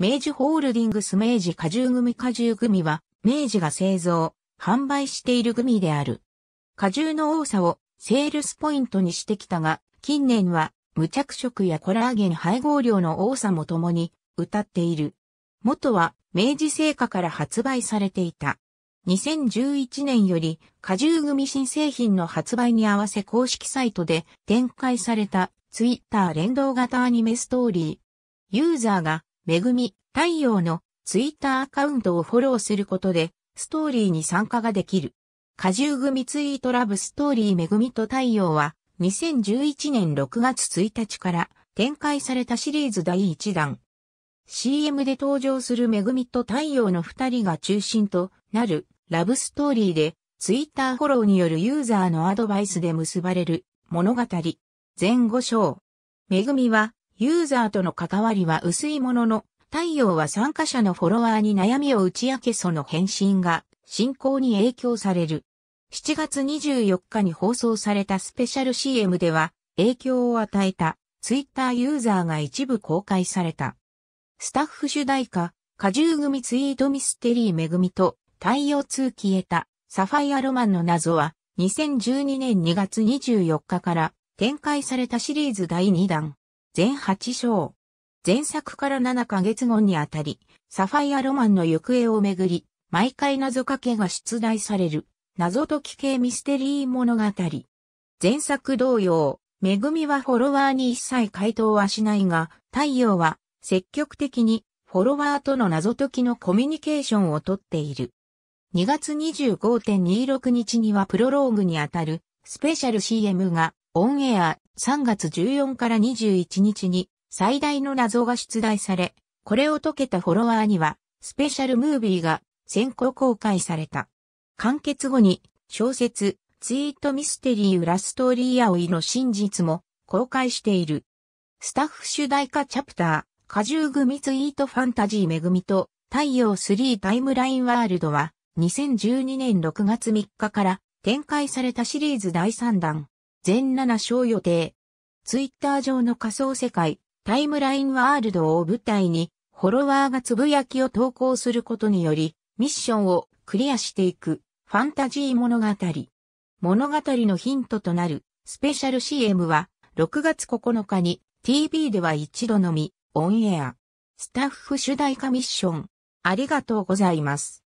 明治ホールディングス明治果汁組果汁組は、明治が製造、販売している組である。果汁の多さをセールスポイントにしてきたが、近年は無着色やコラーゲン配合量の多さも共に歌っている。元は明治製菓から発売されていた。2011年より果汁組新製品の発売に合わせ公式サイトで展開されたツイッター連動型アニメストーリー。ユーザーがめぐみ、太陽のツイッターアカウントをフォローすることで、ストーリーに参加ができる。果汁組ツイートラブストーリーめぐみと太陽は、2011年6月1日から展開されたシリーズ第1弾。CM で登場するめぐみと太陽の二人が中心となるラブストーリーで、ツイッターフォローによるユーザーのアドバイスで結ばれる物語。前後章。めぐみはユーザーとの関わりは薄いものの、太陽は参加者のフォロワーに悩みを打ち明けその返信が進行に影響される。7月24日に放送されたスペシャル CM では影響を与えたツイッターユーザーが一部公開された。スタッフ主題歌、果汁組ツイートミステリー恵みと太陽通消えたサファイアロマンの謎は2012年2月24日から展開されたシリーズ第2弾。全8章。前作から7ヶ月後にあたり、サファイアロマンの行方をめぐり、毎回謎かけが出題される、謎解き系ミステリー物語。前作同様、めぐみはフォロワーに一切回答はしないが、太陽は積極的にフォロワーとの謎解きのコミュニケーションをとっている。2月25.26日にはプロローグにあたるスペシャル CM がオンエア。3月14から21日に最大の謎が出題され、これを解けたフォロワーにはスペシャルムービーが先行公開された。完結後に小説、ツイートミステリー裏ストーリーイの真実も公開している。スタッフ主題歌チャプター、果汁組ツイートファンタジー恵みと太陽3タイムラインワールドは2012年6月3日から展開されたシリーズ第3弾。全7章予定。ツイッター上の仮想世界、タイムラインワールドを舞台に、フォロワーがつぶやきを投稿することにより、ミッションをクリアしていく、ファンタジー物語。物語のヒントとなる、スペシャル CM は、6月9日に TV では一度のみ、オンエア。スタッフ主題歌ミッション。ありがとうございます。